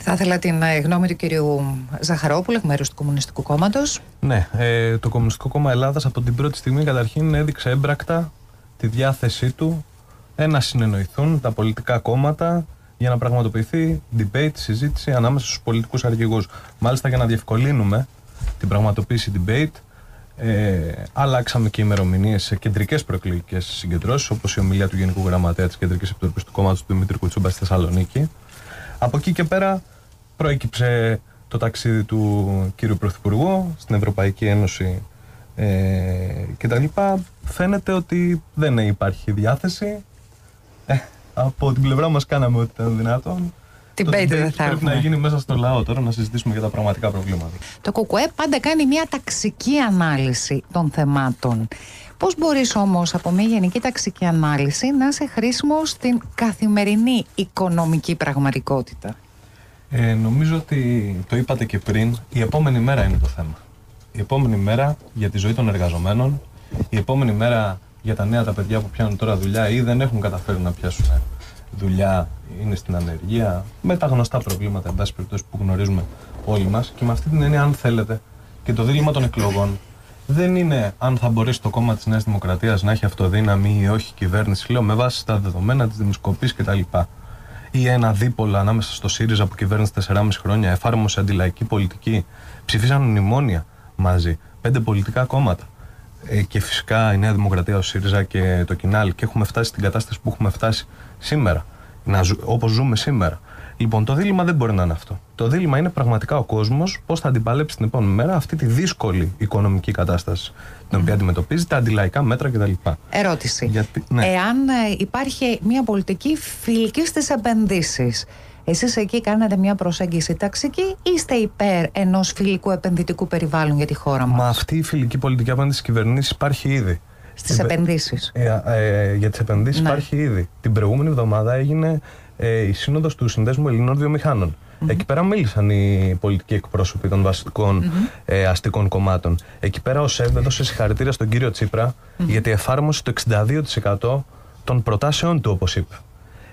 Θα ήθελα την ε, γνώμη του κυρίου Ζαχαρόπουλου, εκ μέρους του Κομμουνιστικού Κόμματος. Ναι, ε, το Κομμουνιστικό Κόμμα Ελλάδας από την πρώτη στιγμή καταρχήν έδειξε έμπρακτα τη διάθεσή του να συνεννοηθούν τα πολιτικά κόμματα για να πραγματοποιηθεί debate, συζήτηση ανάμεσα στους πολιτικούς αρχηγούς. Μάλιστα για να διευκολύνουμε την πραγματοποίηση debate, ε, αλλάξαμε και ημερομηνίες σε κεντρικές προεκλογικές συγκεντρώσεις, όπως η ομιλία του Γενικού Γραμματέα της Κεντρικής Επιτροπής του Κόμματος του Δημήτρη Κουτσούμπας στη Θεσσαλονίκη. Από εκεί και πέρα προέκυψε το ταξίδι του κύριου Πρωθυπουργού στην Ευρωπαϊκή Ένωση ε, και τα λοιπά. Φαίνεται ότι δεν υπάρχει διάθεση. Ε, από την πλευρά μας κάναμε ό,τι ήταν δυνατόν. Την πέντε δεν θα Πρέπει να γίνει μέσα στο λαό τώρα να συζητήσουμε για τα πραγματικά προβλήματα. Το ΚΚΕ πάντα κάνει μια ταξική ανάλυση των θεμάτων. Πώς μπορείς όμως από μια γενική ταξική ανάλυση να είσαι χρήσιμο στην καθημερινή οικονομική πραγματικότητα. Ε, νομίζω ότι το είπατε και πριν, η επόμενη μέρα είναι το θέμα. Η επόμενη μέρα για τη ζωή των εργαζομένων, η επόμενη μέρα για τα νέα τα παιδιά που πιάνουν τώρα δουλειά ή δεν έχουν καταφέρει να πιάσουν δουλειά, είναι στην ανεργία, με τα γνωστά προβλήματα, εν πάση περιπτώσει, που γνωρίζουμε όλοι μας. Και με αυτή την έννοια, αν θέλετε, και το δίλημα των εκλογών δεν είναι αν θα μπορέσει το κόμμα της Νέας Δημοκρατίας να έχει αυτοδύναμη ή όχι κυβέρνηση. Λέω με βάση τα δεδομένα της δημοσκοπή κτλ. Ή ένα δίπολα ανάμεσα στο ΣΥΡΙΖΑ που κυβέρνησε 4,5 χρόνια, εφάρμοσε αντιλαϊκή πολιτική, ψηφίσαν μνημόνια μαζί, πέντε πολιτικά κόμματα. Ε, και φυσικά η Νέα Δημοκρατία, ο ΣΥΡΙΖΑ και το Κινάλ. Και έχουμε φτάσει στην κατάσταση που έχουμε φτάσει σήμερα. Όπως ζούμε σήμερα. Λοιπόν, το δίλημα δεν μπορεί να είναι αυτό. Το δίλημα είναι πραγματικά ο κόσμος πώς θα αντιπαλέψει την επόμενη μέρα αυτή τη δύσκολη οικονομική κατάσταση την οποία αντιμετωπίζει, τα αντιλαϊκά μέτρα κτλ. Ερώτηση. Γιατί, ναι. Εάν ε, υπάρχει μια πολιτική φιλική στις επενδύσεις, εσείς εκεί κάνατε μια προσέγγιση ταξική ή είστε υπέρ ενός φιλικού επενδυτικού περιβάλλον για τη χώρα μας. Μα αυτή η φιλική πολιτική απέναντι στις κυβερνήσεις υπάρχει ήδη. Στις επενδύσεις. Ε, ε, ε, για τις επενδύσεις ναι. υπάρχει ήδη. Την προηγούμενη εβδομάδα έγινε ε, η σύνοδος του Συνδέσμου Ελληνών Βιομηχάνων. Mm-hmm. Εκεί πέρα μίλησαν οι πολιτικοί εκπρόσωποι των βασικών mm-hmm. ε, αστικών κομμάτων. Εκεί πέρα ο ΣΕΒ έδωσε συγχαρητήρια στον κύριο Τσίπρα mm-hmm. γιατί εφάρμοσε το 62% των προτάσεών του, όπως είπε.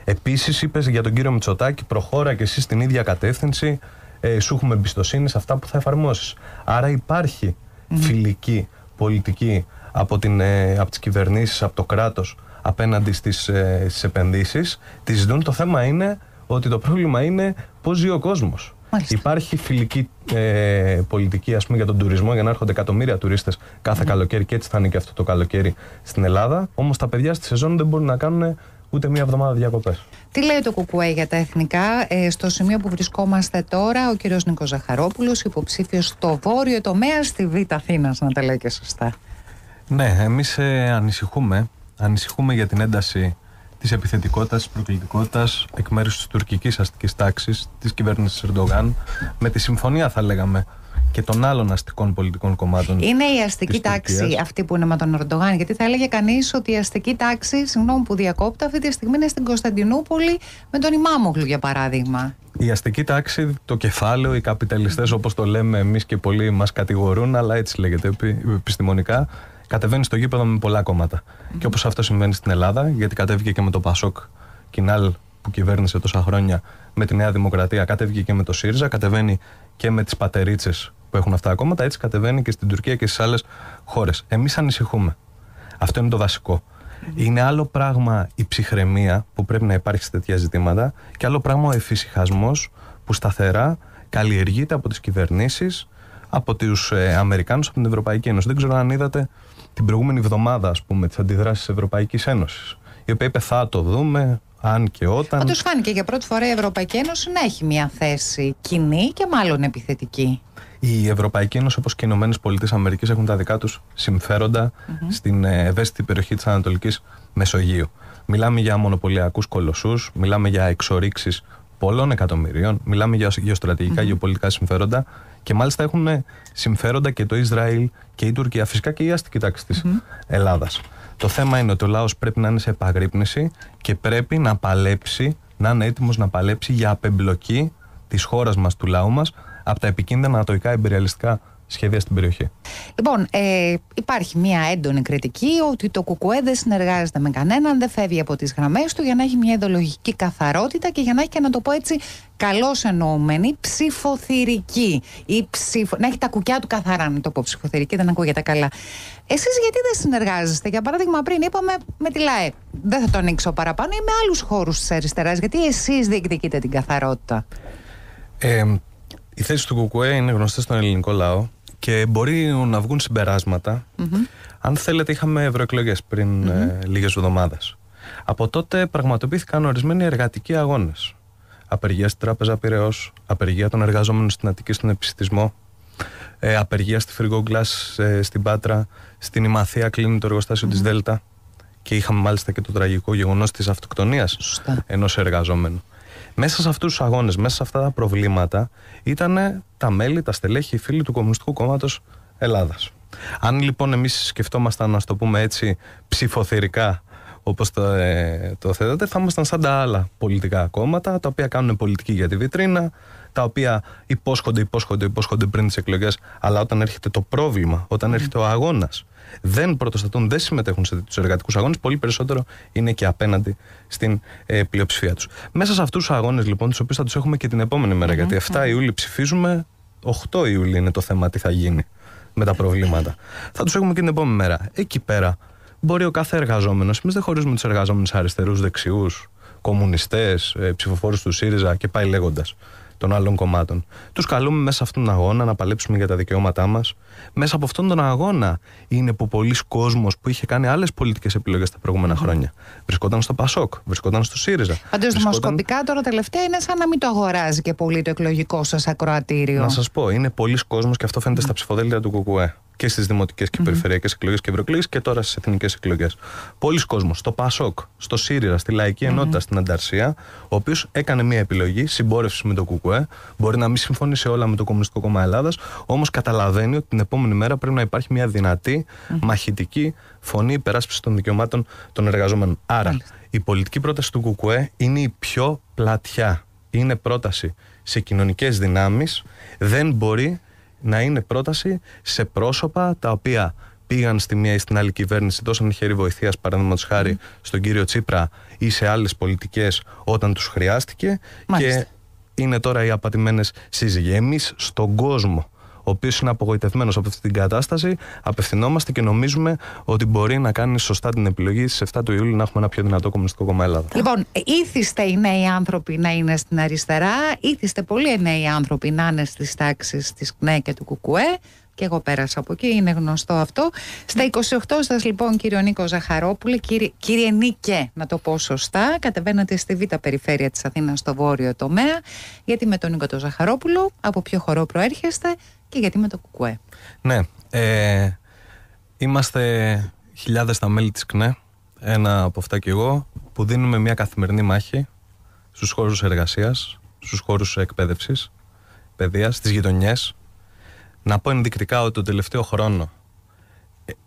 Επίσης, είπες για τον κύριο Μητσοτάκη, προχώρα και εσύ στην ίδια κατεύθυνση. Ε, σου έχουμε εμπιστοσύνη σε αυτά που θα εφαρμόσεις. Άρα υπάρχει φιλική πολιτική από, την, ε, από τις από το κράτος απέναντι στις, ε, επενδύσεις, τις δουν. Το θέμα είναι ότι το πρόβλημα είναι πώς ζει ο κόσμος. Υπάρχει φιλική ε, πολιτική ας πούμε, για τον τουρισμό για να έρχονται εκατομμύρια τουρίστες κάθε ναι. καλοκαίρι και έτσι θα είναι και αυτό το καλοκαίρι στην Ελλάδα. Όμως τα παιδιά στη σεζόν δεν μπορούν να κάνουν ούτε μία εβδομάδα διακοπές. Τι λέει το Κουκουέ για τα εθνικά, ε, στο σημείο που βρισκόμαστε τώρα, ο κύριος Νίκος Ζαχαρόπουλος, υποψήφιος στο βόρειο τομέα στη Β' Αθήνας, να τα λέει και σωστά. Ναι, εμείς ε, ανησυχούμε Ανησυχούμε για την ένταση της επιθετικότητας, της προκλητικότητας εκ μέρους της τουρκικής αστικής τάξης, της κυβέρνησης Ερντογάν, με τη συμφωνία, θα λέγαμε, και των άλλων αστικών πολιτικών κομμάτων. Είναι η αστική τάξη αυτή που είναι με τον Ερντογάν. Γιατί θα έλεγε κανείς ότι η αστική τάξη, συγγνώμη που διακόπτω, αυτή τη στιγμή είναι στην Κωνσταντινούπολη με τον Ιμάμογλου για παράδειγμα. Η αστική τάξη, το κεφάλαιο, οι καπιταλιστές, όπως το λέμε εμείς και πολλοί μας κατηγορούν, αλλά έτσι λέγεται επιστημονικά, κατεβαίνει στο γήπεδο με πολλά Και όπως αυτό συμβαίνει στην Ελλάδα, γιατί κατέβηκε και με το Πασόκ Κινάλ που κυβέρνησε τόσα χρόνια, με τη Νέα Δημοκρατία, κατέβηκε και με το ΣΥΡΙΖΑ, κατεβαίνει και με τις πατερίτσες που έχουν αυτά τα κόμματα, έτσι κατεβαίνει και στην Τουρκία και στις άλλες χώρες. Εμείς ανησυχούμε. Αυτό είναι το βασικο Είναι άλλο πράγμα η ψυχραιμία που πρέπει να υπάρχει σε τέτοια ζητήματα και άλλο πράγμα ο εφησυχασμός που σταθερά καλλιεργείται από τις κυβερνήσεις, από τους ε, Αμερικάνους, από την Ευρωπαϊκή Ένωση. Δεν ξέρω αν είδατε την προηγούμενη εβδομάδα, ας πούμε, τι αντιδράσεις της Ευρωπαϊκής Ένωσης, η οποία είπε θα το δούμε, αν και όταν... Όντως φάνηκε για πρώτη φορά η Ευρωπαϊκή Ένωση να έχει μια θέση κοινή και μάλλον επιθετική. Η Ευρωπαϊκή Ένωση, όπως και οι Ηνωμένες Πολιτείες Αμερικής, έχουν τα δικά τους συμφέροντα mm-hmm. στην ευαίσθητη περιοχή της Ανατολικής Μεσογείου. Μιλάμε για μονοπωλιακούς κολοσσούς, μιλάμε για εξορίξεις πολλών εκατομμυρίων. Μιλάμε για γεωστρατηγικά, mm-hmm. γεωπολιτικά συμφέροντα και μάλιστα έχουν συμφέροντα και το Ισραήλ και η Τουρκία, φυσικά και η αστική τάξη της Ελλάδας. Το θέμα είναι ότι ο λαός πρέπει να είναι σε επαγρύπνηση και πρέπει να παλέψει, να είναι έτοιμος να παλέψει για απεμπλοκή της χώρας μας, του λαού μας, από τα επικίνδυνα ανατοϊκά εμπεριαλιστικά σχέδια στην περιοχή. Λοιπόν, ε, υπάρχει μια έντονη κριτική ότι το ΚΚΕ δεν συνεργάζεται με κανέναν, δεν φεύγει από τις γραμμές του για να έχει μια ιδεολογική καθαρότητα και για να έχει και να το πω έτσι καλώς εννοούμενη ψηφοθυρική. Ή ψηφο... Να έχει τα κουκιά του καθαρά, να το πω ψηφοθυρική, δεν ακούγεται καλά. Εσείς γιατί δεν συνεργάζεστε, για παράδειγμα, πριν είπαμε με τη ΛΑΕ. Δεν θα το ανοίξω παραπάνω ή με άλλους χώρους της αριστεράς, γιατί εσείς διεκδικείτε την καθαρότητα. Ε, η θέση του ΚΚΕ είναι γνωστή στον ελληνικό λαό και μπορεί να βγουν συμπερασματα Αν θέλετε, είχαμε ευρωεκλογές πριν mm-hmm. Ε, λίγες εβδομάδες. Από τότε πραγματοποιήθηκαν ορισμένοι εργατικοί αγώνες. Απεργία στην Τράπεζα Πυραιός, απεργία των εργαζόμενων στην Αττική στον Επιστησμό, ε, απεργία στη Φρυγόγκλα ε, στην Πάτρα, στην Ημαθία κλείνει το εργοστασιο της Δέλτα. Και είχαμε μάλιστα και το τραγικό γεγονός της αυτοκτονίας ενός εργαζόμενου. Μέσα σε αυτούς τους αγώνες, μέσα σε αυτά τα προβλήματα, ήταν τα μέλη, τα στελέχη, οι φίλοι του Κομμουνιστικού Κόμματος Ελλάδας. Αν λοιπόν εμείς σκεφτόμασταν, να το πούμε έτσι, ψηφοθερικά Όπως το, ε, το θα ήμασταν σαν τα άλλα πολιτικά κόμματα, τα οποία κάνουν πολιτική για τη βιτρίνα, τα οποία υπόσχονται, υπόσχονται, υπόσχονται πριν τις εκλογές. αλλά όταν έρχεται το πρόβλημα, όταν έρχεται ο αγώνας δεν πρωτοστατούν, δεν συμμετέχουν σε τους εργατικούς αγώνες. Πολύ περισσότερο είναι και απέναντι στην ε, πλειοψηφία τους. Μέσα σε αυτούς τους αγώνες, λοιπόν, τους οποίους θα τους έχουμε και την επόμενη γιατί 7 Ιούλη ψηφίζουμε, 8 Ιούλη είναι το θέμα τι θα γίνει με τα προβλήματα. Θα τους έχουμε και την επόμενη μέρα. Εκεί πέρα μπορεί ο κάθε εργαζόμενος. Εμείς δεν χωρίζουμε τους εργαζόμενους αριστερούς, δεξιούς, κομμουνιστές, ε, ψηφοφόρους του ΣΥΡΙΖΑ και πάει λέγοντας των άλλων κομμάτων. Τους καλούμε μέσα σε αυτόν τον αγώνα να παλέψουμε για τα δικαιώματά μας. Μέσα από αυτόν τον αγώνα είναι που πολλοί κόσμος που είχε κάνει άλλες πολιτικές επιλογές τα προηγούμενα χρόνια βρισκόταν στο Πασόκ, βρισκόταν στο ΣΥΡΙΖΑ. Πάντως, βρισκόταν... δημοσκοπικά τώρα τελευταία είναι σαν να μην το αγοράζει και πολύ το εκλογικό σας ακροατήριο. Να σας πω, είναι πολλοί κόσμος και αυτό φαίνεται στα ψηφοδέλτια του ΚΚΟΕ και στις δημοτικές και mm περιφερειακές εκλογές και ευρωεκλογές και τώρα στις εθνικές εκλογές. Πολλοί κόσμοι στο Πασόκ, στο ΣΥΡΙΡΑ, στη Λαϊκή Ενότητα, mm-hmm. στην Ανταρσία, ο οποίος έκανε μια επιλογή συμπόρευσης με το ΚΚΕ. Μπορεί να μην συμφωνεί σε όλα με το Κομμουνιστικό Κόμμα Ελλάδας, όμως καταλαβαίνει ότι την επόμενη μέρα πρέπει να υπάρχει μια δυνατή, mm-hmm. μαχητική φωνή υπεράσπισης των δικαιωμάτων των εργαζομένων. Άρα, η πολιτική πρόταση του ΚΚΕ είναι η πιο πλατιά. Είναι πρόταση σε κοινωνικές δυνάμεις. Δεν μπορεί να είναι πρόταση σε πρόσωπα τα οποία πήγαν στη μία ή στην άλλη κυβέρνηση, δώσαν χέρι βοηθείας, παραδείγματος χάρη, στον κύριο Τσίπρα ή σε άλλες πολιτικές όταν τους χρειάστηκε. Και είναι τώρα οι απατημένες σύζυγοι. στον κόσμο ο οποίος είναι απογοητευμένος από αυτή την κατάσταση, απευθυνόμαστε και νομίζουμε ότι μπορεί να κάνει σωστά την επιλογή στις 7 του Ιούλιου να έχουμε ένα πιο δυνατό κομμουνιστικό κόμμα Ελλάδα. Λοιπόν, ήθιστε οι νέοι άνθρωποι να είναι στην αριστερά, ήθιστε πολλοί νέοι άνθρωποι να είναι στις τάξεις της ΚΝΕ και του ΚΚΕ. Και εγώ πέρασα από εκεί, είναι γνωστό αυτό. Στα 28 σας λοιπόν κύριο Νίκο Ζαχαρόπουλη, κύριε, κύριε Νίκε, να το πω σωστά, κατεβαίνατε στη Β' περιφέρεια της Αθήνας στο βόρειο τομέα, γιατί με τον Νίκο τον Ζαχαρόπουλο, από ποιο χορό προέρχεστε, γιατί με το κουκουέ. Ναι. Ε, είμαστε χιλιάδες τα μέλη της ΚΝΕ, ένα από αυτά και εγώ, που δίνουμε μια καθημερινή μάχη στους χώρους εργασίας, στους χώρους εκπαίδευσης, παιδείας, στι γειτονιές. Να πω ενδεικτικά ότι τον τελευταίο χρόνο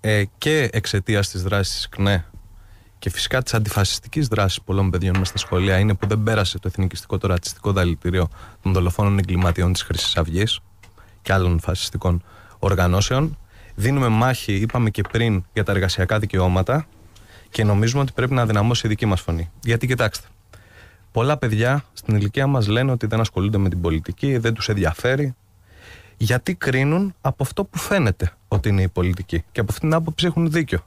ε, ε και εξαιτίας της δράσης της ΚΝΕ και φυσικά της αντιφασιστικής δράσης πολλών παιδιών μέσα στα σχολεία είναι που δεν πέρασε το εθνικιστικό, το ρατσιστικό δαλητήριο των δολοφόνων εγκληματιών της Χρυσής Αυγής και άλλων φασιστικών οργανώσεων. Δίνουμε μάχη, είπαμε και πριν, για τα εργασιακά δικαιώματα και νομίζουμε ότι πρέπει να δυναμώσει η δική μας φωνή. Γιατί κοιτάξτε, πολλά παιδιά στην ηλικία μας λένε ότι δεν ασχολούνται με την πολιτική, δεν τους ενδιαφέρει. Γιατί κρίνουν από αυτό που φαίνεται ότι είναι η πολιτική. Και από αυτήν την άποψη έχουν δίκιο.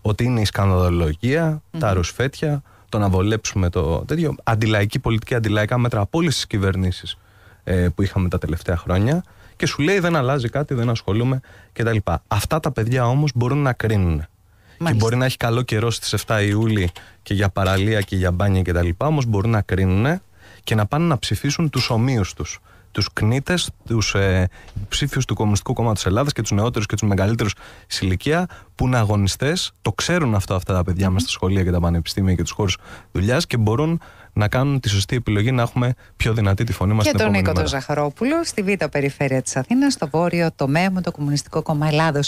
Ότι είναι η σκανδαλολογία, mm-hmm. τα ρουσφέτια, το να βολέψουμε το τέτοιο. Αντιλαϊκή πολιτική, αντιλαϊκά μέτρα από όλες τις κυβερνήσεις ε, που είχαμε τα τελευταία χρόνια και σου λέει δεν αλλάζει κάτι, δεν ασχολούμαι κτλ. Αυτά τα παιδιά όμως μπορούν να κρίνουν. Μάλιστα. Και μπορεί να έχει καλό καιρό στις 7 Ιούλη και για παραλία και για μπάνια κτλ. Όμως μπορούν να κρίνουν και να πάνε να ψηφίσουν τους ομοίους τους. Τους κνήτε, τους ε, ψήφιους του Κομμουνιστικού Κόμματος Ελλάδας και τους νεότερους και τους μεγαλύτερους σε ηλικία, που είναι αγωνιστές, το ξέρουν αυτό αυτά τα παιδιά μέσα στα σχολεία και τα πανεπιστήμια και τους χώρους δουλειάς και μπορούν να κάνουν τη σωστή επιλογή, να έχουμε πιο δυνατή τη φωνή μας. Και τον Νίκο τον Ζαχαρόπουλο, στη Β' Περιφέρεια της Αθήνας, στο βόρειο τομέα με το Κομμουνιστικό Κόμμα Ελλάδος.